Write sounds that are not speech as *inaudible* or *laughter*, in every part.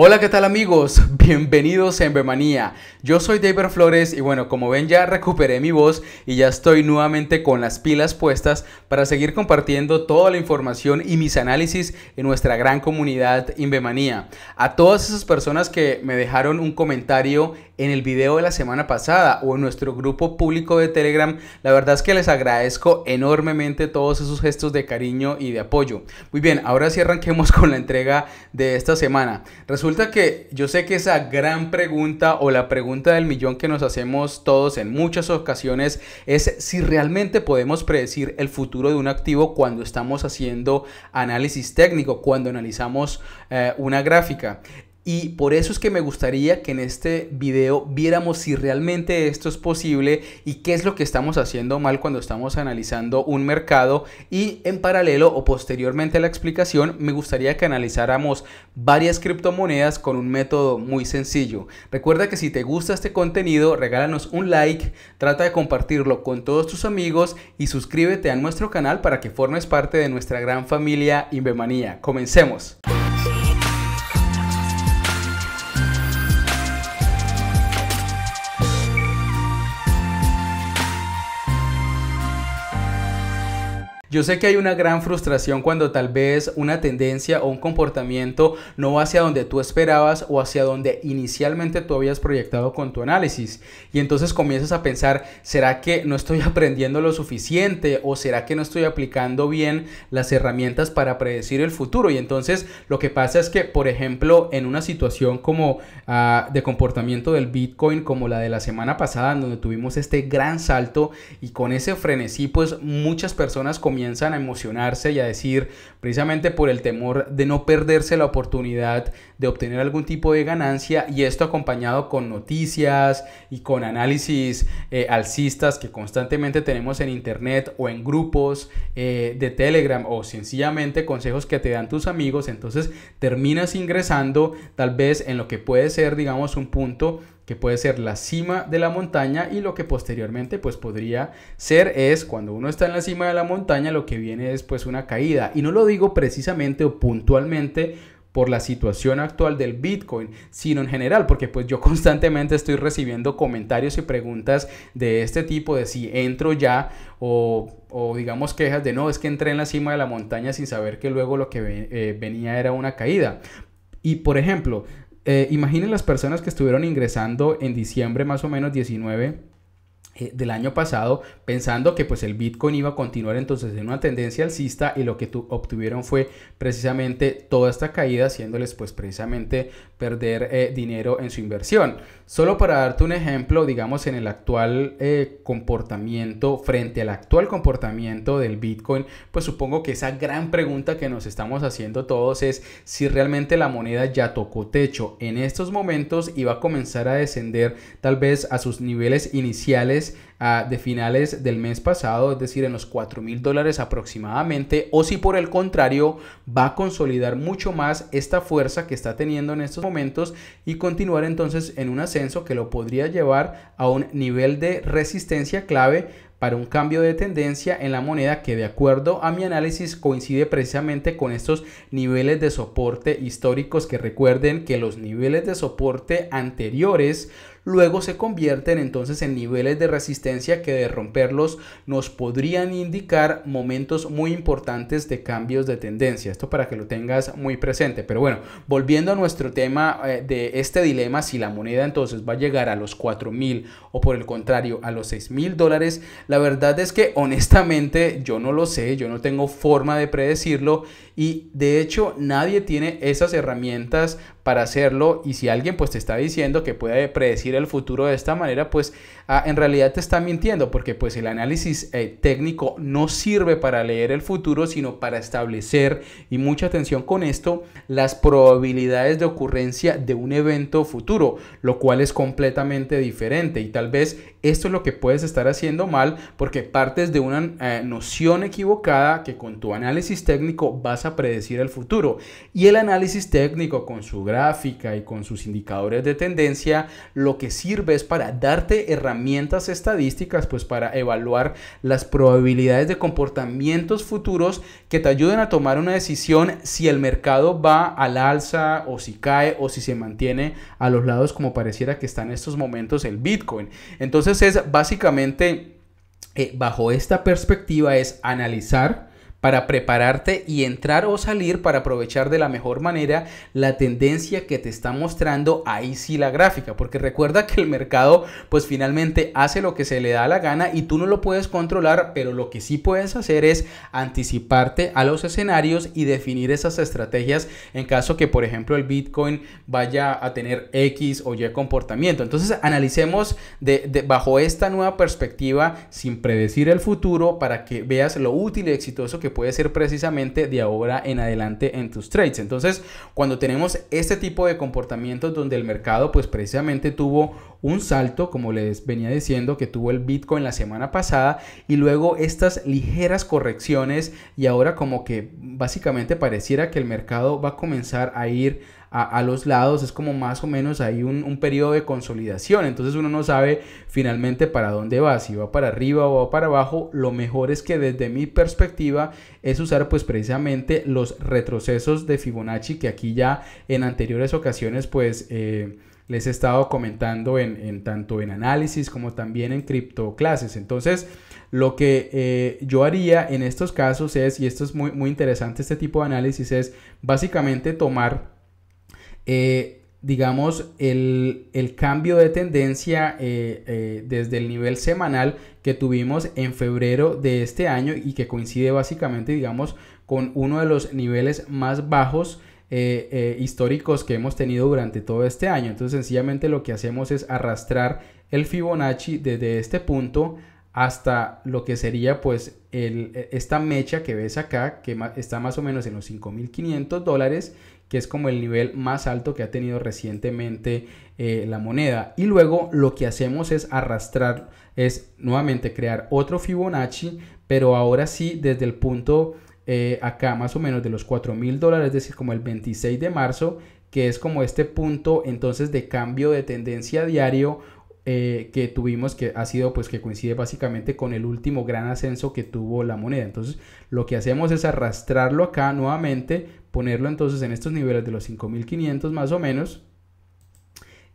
Hola, ¿qué tal amigos? *laughs* Bienvenidos a Embermanía. Yo soy David Flores y bueno, como ven ya recuperé mi voz y ya estoy nuevamente con las pilas puestas para seguir compartiendo toda la información y mis análisis en nuestra gran comunidad Invemanía. A todas esas personas que me dejaron un comentario en el video de la semana pasada o en nuestro grupo público de Telegram, la verdad es que les agradezco enormemente todos esos gestos de cariño y de apoyo. Muy bien, ahora sí arranquemos *laughs* con la entrega de esta semana resulta que yo sé que esa gran pregunta o la pregunta del millón que nos hacemos todos en muchas ocasiones es si realmente podemos predecir el futuro de un activo cuando estamos haciendo análisis técnico, cuando analizamos eh, una gráfica. Y por eso es que me gustaría que en este video viéramos si realmente esto es posible y qué es lo que estamos haciendo mal cuando estamos analizando un mercado. Y en paralelo o posteriormente a la explicación, me gustaría que analizáramos varias criptomonedas con un método muy sencillo. Recuerda que si te gusta este contenido, regálanos un like, trata de compartirlo con todos tus amigos y suscríbete a nuestro canal para que formes parte de nuestra gran familia Invemanía. Comencemos. Yo sé que hay una gran frustración cuando tal vez una tendencia o un comportamiento no va hacia donde tú esperabas o hacia donde inicialmente tú habías proyectado con tu análisis. Y entonces comienzas a pensar, ¿será que no estoy *laughs* aprendiendo lo suficiente o será que no estoy aplicando bien las herramientas para predecir el futuro? Y entonces lo que pasa es que, por ejemplo, en una situación como ah, de comportamiento del Bitcoin, como la de la semana pasada, donde tuvimos este gran salto y con ese frenesí, pues muchas personas comienzan a emocionarse y a decir, precisamente por el temor de no perderse la oportunidad de obtener algún tipo de ganancia, y esto acompañado con noticias y con análisis eh, alcistas que constantemente tenemos en internet o en grupos eh, de Telegram o sencillamente consejos que te dan tus amigos, entonces terminas ingresando tal vez en lo que puede ser, digamos, un punto que puede ser la cima de la montaña y lo que posteriormente pues podría ser es cuando uno está en la cima de la montaña lo que viene es pues, una caída y no lo digo precisamente o puntualmente por la situación actual del Bitcoin, sino en general, porque pues yo constantemente estoy recibiendo comentarios y preguntas de este tipo de si entro ya o, digamos quejas de no, es que entré en la cima de la montaña sin saber que luego lo que eh, venía era una caída. Y por ejemplo, eh, imaginen las personas que estuvieron ingresando en diciembre más o menos 19 eh, del año pasado pensando que pues el Bitcoin iba a continuar entonces en una tendencia alcista y lo que obtuvieron fue precisamente toda esta caída haciéndoles pues precisamente perder eh, dinero en su inversión. Solo para darte un ejemplo, digamos en el actual eh, comportamiento, frente al actual comportamiento del Bitcoin, pues supongo que esa gran pregunta que nos estamos haciendo todos es si realmente la moneda ya tocó techo en estos momentos y va a comenzar a descender tal vez a sus niveles iniciales Ah, de finales del mes pasado, es decir, en los 4 mil dólares aproximadamente, o si por el contrario va a consolidar mucho más esta fuerza que está teniendo en estos momentos y continuar entonces en un ascenso que lo podría llevar a un nivel de resistencia clave para un cambio de tendencia en la moneda que de acuerdo a mi análisis coincide precisamente con estos niveles de soporte históricos que recuerden que los niveles de soporte anteriores luego se convierten entonces en niveles de resistencia que de romperlos nos podrían indicar momentos muy importantes de cambios de tendencia. Esto para que lo tengas muy presente. Pero bueno, volviendo a nuestro tema eh, de este dilema, si la moneda entonces va a llegar a los 4.000 mil o por el contrario a los 6.000 mil dólares, la verdad es que honestamente yo no lo sé, yo no tengo forma de predecirlo y de hecho nadie tiene esas herramientas para hacerlo y si alguien pues te está diciendo que puede predecir el futuro de esta manera, pues ah, en realidad te está mintiendo porque pues el análisis eh, técnico no sirve para leer el futuro, sino para establecer, y mucha atención con esto, las probabilidades de ocurrencia de un evento futuro, lo cual es completamente diferente y tal vez esto es lo que puedes estar haciendo mal porque partes de una eh, noción equivocada que con tu análisis técnico vas a predecir el futuro y el análisis técnico con su gran y con sus indicadores de tendencia, lo que sirve es para darte herramientas estadísticas, pues para evaluar las probabilidades de comportamientos futuros que te ayuden a tomar una decisión si el mercado va al alza o si cae o si se mantiene a los lados como pareciera que está en estos momentos el Bitcoin. Entonces es básicamente eh, bajo esta perspectiva es analizar para prepararte y entrar o salir para aprovechar de la mejor manera la tendencia que te está mostrando ahí sí la gráfica, porque recuerda que el mercado pues finalmente hace lo que se le da la gana y tú no lo puedes controlar, pero lo que sí puedes hacer es anticiparte a los escenarios y definir esas estrategias en caso que por ejemplo el Bitcoin vaya a tener X o Y comportamiento. Entonces analicemos bajo esta nueva perspectiva sin predecir el futuro para que veas lo útil y exitoso que puede ser precisamente de ahora en adelante en tus trades. Entonces, cuando tenemos este tipo de comportamientos donde el mercado pues precisamente tuvo un salto, como les venía diciendo, que tuvo el Bitcoin la semana pasada y luego estas ligeras correcciones y ahora como que básicamente pareciera que el mercado va a comenzar a ir a, los lados, es como más o menos hay un, periodo de consolidación, entonces uno no sabe finalmente para dónde va, si va para arriba o va para abajo, lo mejor es que desde mi perspectiva es usar pues precisamente los retrocesos de Fibonacci que aquí ya en anteriores ocasiones pues... Eh, les he estado comentando en, tanto en análisis como también en cripto clases Entonces, lo que eh, yo haría en estos casos es, y esto es muy, muy interesante este tipo de análisis, es básicamente tomar eh, digamos, el, cambio de tendencia eh, eh, desde el nivel semanal que tuvimos en febrero de este año y que coincide básicamente, digamos, con uno de los niveles más bajos históricos que hemos tenido durante todo este año. Entonces sencillamente lo que hacemos es arrastrar el Fibonacci desde este punto hasta lo que sería pues e, esta mecha que ves acá que está más o menos en los 5.500 dólares que es como el nivel más alto que ha tenido recientemente eh, la moneda. Y luego lo que hacemos es arrastrar, es nuevamente crear otro Fibonacci, pero ahora sí desde el punto eh, acá más o menos de los 4 mil dólares, es decir, como el 26 de marzo, que es como este punto entonces de cambio de tendencia diario eh, que tuvimos que ha sido pues que coincide básicamente con el último gran ascenso que tuvo la moneda entonces lo que hacemos es arrastrarlo acá nuevamente ponerlo entonces en estos niveles de los 5500 más o menos.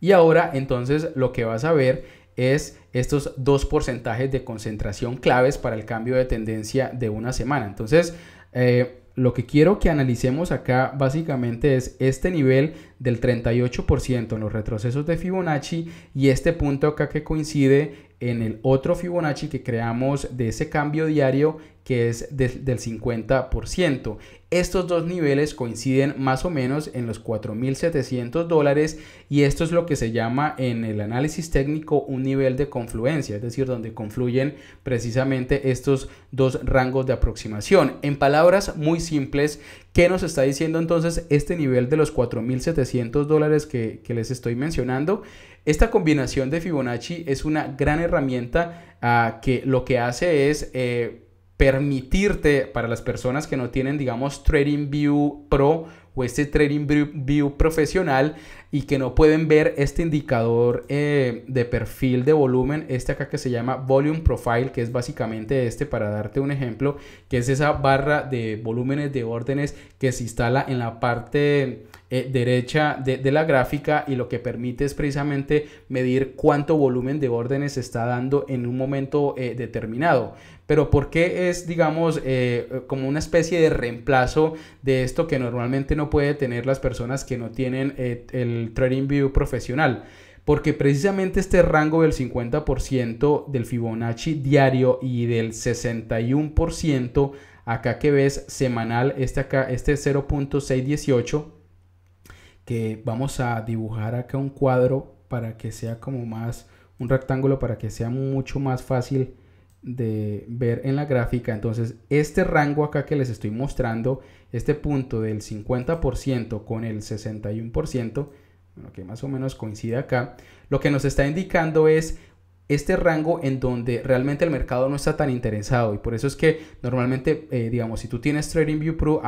Y ahora entonces lo que vas a ver es estos dos porcentajes de concentración claves para el cambio de tendencia de una semana. Entonces, eh, lo que quiero que analicemos acá básicamente es este nivel del 38% en los retrocesos de Fibonacci y este punto acá que coincide en el otro Fibonacci que creamos de ese cambio diario que es del 50%. Estos dos niveles coinciden más o menos en los 4.700 dólares y esto es lo que se llama en el análisis técnico un nivel de confluencia, es decir, donde confluyen precisamente estos dos rangos de aproximación. En palabras muy simples, ¿Qué nos está diciendo entonces este nivel de los 4.700 dólares que, les estoy mencionando? Esta combinación de Fibonacci es una gran herramienta ah, que lo que hace es... Eh, permitirte para las personas que no tienen digamos TradingView Pro o este Trading View profesional y que no pueden ver este indicador eh, de perfil de volumen, este acá que se llama Volume Profile, que es básicamente este para darte un ejemplo, que es esa barra de volúmenes de órdenes que se instala en la parte eh, derecha de, la gráfica y lo que permite es precisamente medir cuánto volumen de órdenes se está dando en un momento eh, determinado. Pero ¿por qué es, digamos, como una especie de reemplazo de esto que normalmente no puede tener las personas que no tienen eh, el Trading View profesional. Porque precisamente este rango del 50% del Fibonacci diario y del 61% acá que ves semanal, este acá, este 0.618, que vamos a dibujar acá un cuadro para que sea como más, un rectángulo para que sea mucho más fácil de ver en la gráfica, entonces este rango acá que les estoy mostrando, este punto del 50% con el 61%, bueno, que más o menos coincide acá, lo que nos está indicando es este rango en donde realmente el mercado no está tan interesado y por eso es que normalmente eh, digamos si tú tienes TradingView Pro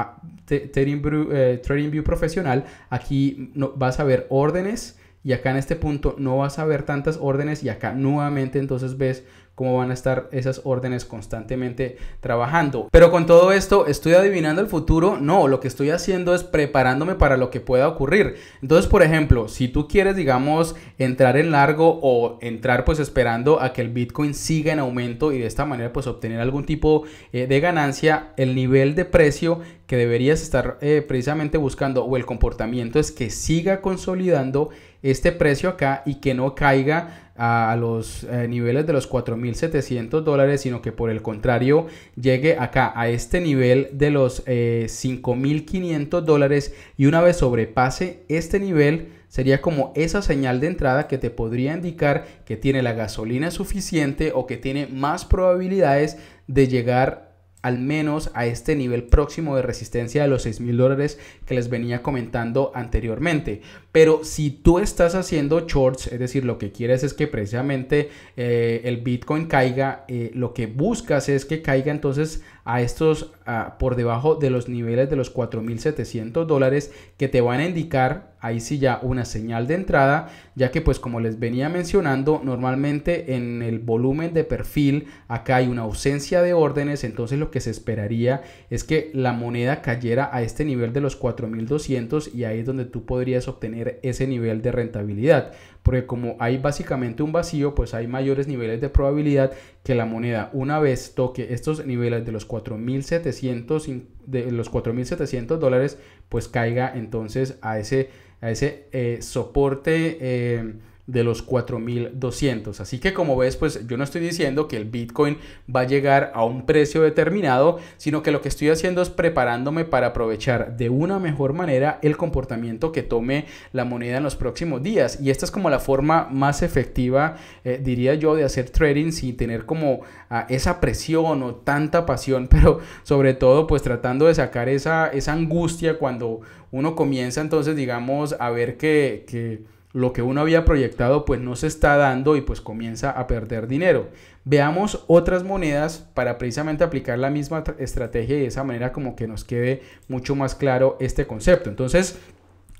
Trading View, Pro ah, eh, Trading View profesional aquí no, vas a ver órdenes y acá en este punto no vas a ver tantas órdenes y acá nuevamente entonces ves cómo van a estar esas órdenes constantemente trabajando. Pero con todo esto, ¿estoy adivinando el futuro? No, lo que estoy haciendo es preparándome para lo que pueda ocurrir. Entonces, por ejemplo, si tú quieres, digamos, entrar en largo o entrar pues esperando a que el Bitcoin siga en aumento y de esta manera pues obtener algún tipo eh, de ganancia, el nivel de precio que deberías estar eh, precisamente buscando o el comportamiento es que siga consolidando este precio acá y que no caiga a los eh, niveles de los 4.700 dólares, sino que por el contrario llegue acá a este nivel de los 5.500 eh, dólares y una vez sobrepase este nivel sería como esa señal de entrada que te podría indicar que tiene la gasolina suficiente o que tiene más probabilidades de llegar al menos a este nivel próximo de resistencia de los $6,000 mil dólares que les venía comentando anteriormente. Pero si tú estás haciendo shorts, es decir, lo que quieres es que precisamente eh, el Bitcoin caiga, eh, lo que buscas es que caiga entonces a estos por debajo de los niveles de los 4.700 dólares que te van a indicar ahí sí ya una señal de entrada, ya que pues como les venía mencionando, normalmente en el volumen de perfil acá hay una ausencia de órdenes, entonces lo que se esperaría es que la moneda cayera a este nivel de los 4.200 y ahí es donde tú podrías obtener ese nivel de rentabilidad. Porque como hay básicamente un vacío, pues hay mayores niveles de probabilidad que la moneda una vez toque estos niveles de los 4.700 de los 4.700 dólares, pues caiga entonces a ese, a ese eh, soporte. Eh, de los 4200. Así que como ves, pues yo no estoy diciendo que el Bitcoin va a llegar a un precio determinado, sino que lo que estoy haciendo es preparándome para aprovechar de una mejor manera el comportamiento que tome la moneda en los próximos días. Y esta es como la forma más efectiva, eh, diría yo, de hacer trading sin tener como ah, esa presión o tanta pasión, *laughs* pero sobre todo pues tratando de sacar esa, esa angustia cuando uno comienza entonces, digamos, a ver qué que lo que uno había proyectado pues no se está dando y pues comienza a perder dinero. Veamos otras monedas para precisamente aplicar la misma estrategia y de esa manera como que nos quede mucho más claro este concepto. Entonces,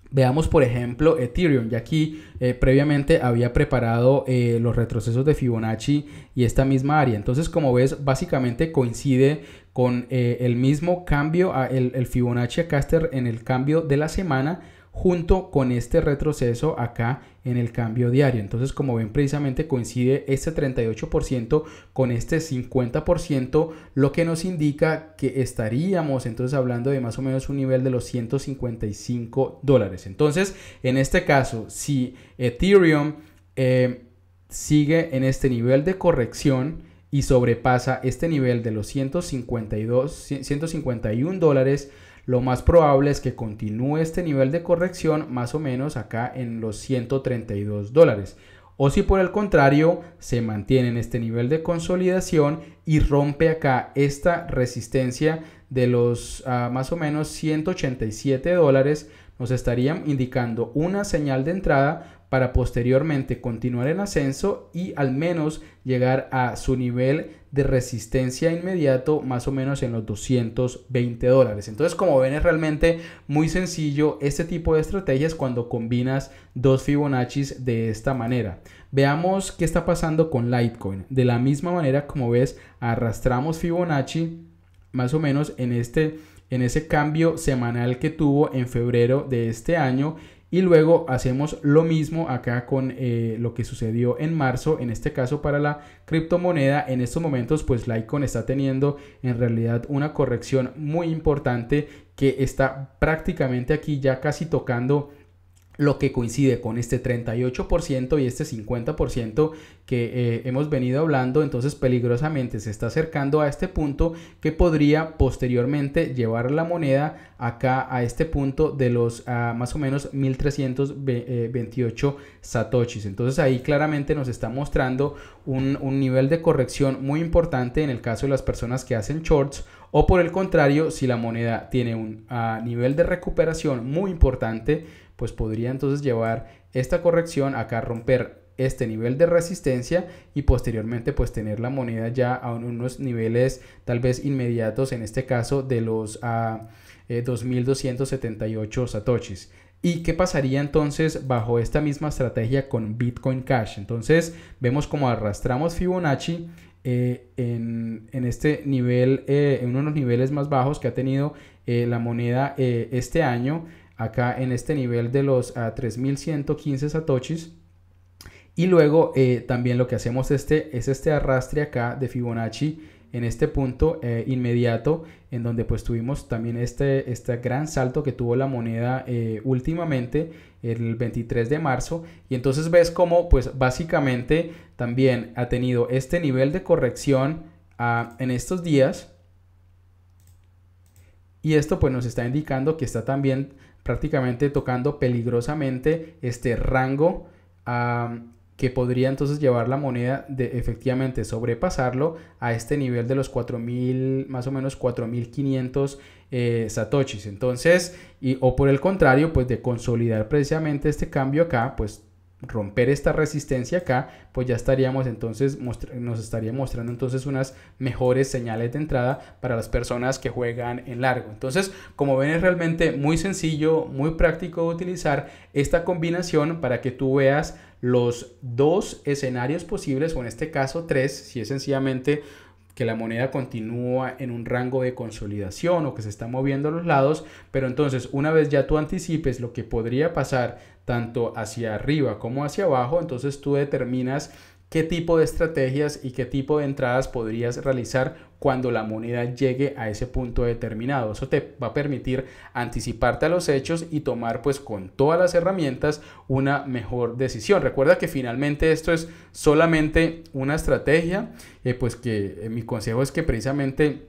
Veamos por ejemplo Ethereum, ya aquí eh, previamente había preparado eh, los retrocesos de Fibonacci y esta misma área. Entonces como ves básicamente coincide con eh, el mismo cambio, el, el Fibonacci a Caster en el cambio de la semana junto con este retroceso acá en el cambio diario. Entonces, como ven, precisamente coincide este 38% con este 50%, lo que nos indica que estaríamos entonces hablando de más o menos un nivel de los 155 dólares. Entonces, en este caso, si Ethereum eh, sigue en este nivel de corrección, y sobrepasa este nivel de los 152, 151 dólares, lo más probable es que continúe este nivel de corrección más o menos acá en los 132 dólares. O si por el contrario se mantiene en este nivel de consolidación y rompe acá esta resistencia de los ah, más o menos 187 dólares, nos estarían indicando una señal de entrada para posteriormente continuar en ascenso y al menos llegar a su nivel de resistencia inmediato más o menos en los 220 dólares. Entonces como ven es realmente muy sencillo este tipo de estrategias cuando combinas dos Fibonacci de esta manera. Veamos qué está pasando con Litecoin. De la misma manera como ves arrastramos Fibonacci más o menos en este en ese cambio semanal que tuvo en febrero de este año y luego hacemos lo mismo acá con eh, lo que sucedió en marzo, en este caso para la criptomoneda. En estos momentos pues la icon está teniendo en realidad una corrección muy importante que está prácticamente aquí ya casi tocando lo que coincide con este 38% y este 50% que eh, hemos venido hablando, entonces peligrosamente se está acercando a este punto que podría posteriormente llevar la moneda acá a este punto de los ah, más o menos 1328 eh, satoshis. Entonces ahí claramente nos está mostrando un, nivel de corrección muy importante en el caso de las personas que hacen shorts o por el contrario, si la moneda tiene un ah, nivel de recuperación muy importante, pues podría entonces llevar esta corrección acá a romper este nivel de resistencia y posteriormente pues tener la moneda ya a unos niveles tal vez inmediatos en este caso de los ah, eh, a 2278 satoshis ¿Y qué pasaría entonces bajo esta misma estrategia con Bitcoin Cash? Entonces vemos como arrastramos Fibonacci eh, en, este nivel, eh, en uno de los niveles más bajos que ha tenido la moneda este año acá en este nivel de los a ah, 3115 satoshis. Y luego eh, también lo que hacemos este, es este arrastre acá de Fibonacci en este punto eh, inmediato en donde pues tuvimos también este, este gran salto que tuvo la moneda eh, últimamente el 23 de marzo y entonces ves cómo pues básicamente también ha tenido este nivel de corrección ah, en estos días y esto pues nos está indicando que está también prácticamente tocando peligrosamente este rango que podría entonces llevar la moneda de efectivamente sobrepasarlo a este nivel de los 4.000, más o menos 4.500 eh, satoshis. Entonces, y, o por el contrario, pues de consolidar precisamente este cambio acá, pues romper esta resistencia acá, pues ya estaríamos entonces, nos estaría mostrando entonces unas mejores señales de entrada para las personas que juegan en largo. Entonces, como ven, es realmente muy sencillo, muy práctico utilizar esta combinación para que tú veas los dos escenarios posibles, o en este caso tres, si es sencillamente que la moneda continúa en un rango de consolidación o que se está moviendo a los lados, pero entonces una vez ya tú anticipes lo que podría pasar tanto hacia arriba como hacia abajo, entonces tú determinas qué tipo de estrategias y qué tipo de entradas podrías realizar cuando la moneda llegue a ese punto determinado. Eso te va a permitir anticiparte a los hechos y tomar pues con todas las herramientas una mejor decisión. Recuerda que finalmente esto es solamente una estrategia, eh, pues que eh, mi consejo es que precisamente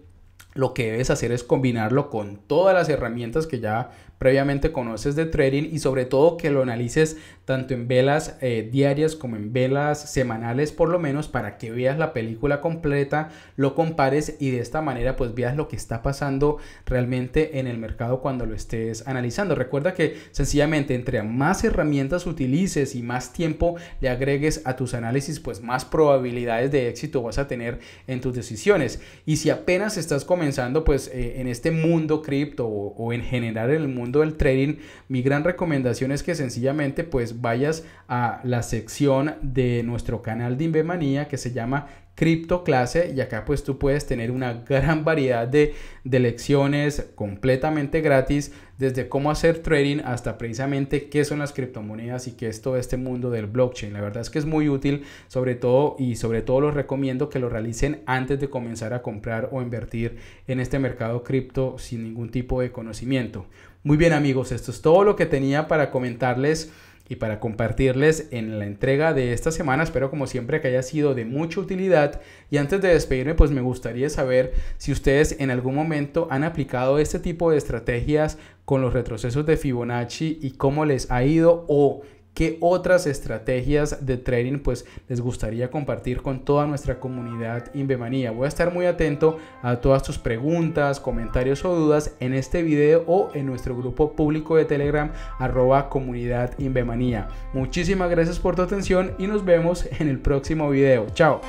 lo que debes hacer es combinarlo con todas las herramientas que ya previamente conoces de trading y sobre todo que lo analices tanto en velas eh, diarias como en velas semanales por lo menos para que veas la película completa, lo compares y de esta manera pues veas lo que está pasando realmente en el mercado cuando lo estés analizando. Recuerda que sencillamente entre más herramientas utilices y más tiempo le agregues a tus análisis pues más probabilidades de éxito vas a tener en tus decisiones y si apenas estás comenzando pues eh, en este mundo cripto o, o en general en el mundo del trading, mi gran recomendación es que sencillamente pues vayas a la sección de nuestro canal de Invemanía que se llama cripto clase y acá pues tú puedes tener una gran variedad de, de lecciones completamente gratis desde cómo hacer trading hasta precisamente qué son las criptomonedas y qué es todo este mundo del blockchain. La verdad es que es muy útil, sobre todo y sobre todo los recomiendo que lo realicen antes de comenzar a comprar o invertir en este mercado cripto sin ningún tipo de conocimiento. Muy bien amigos, esto es todo lo que tenía para comentarles y para compartirles en la entrega de esta semana. Espero como siempre que haya sido de mucha utilidad. Y antes de despedirme, pues me gustaría saber si ustedes en algún momento han aplicado este tipo de estrategias con los retrocesos de Fibonacci y cómo les ha ido o qué otras estrategias de trading pues les gustaría compartir con toda nuestra comunidad Invemanía. Voy a estar muy atento a todas tus preguntas, comentarios o dudas en este video o en nuestro grupo público de Telegram arroba comunidad Muchísimas gracias por tu atención y nos vemos en el próximo video. Chao.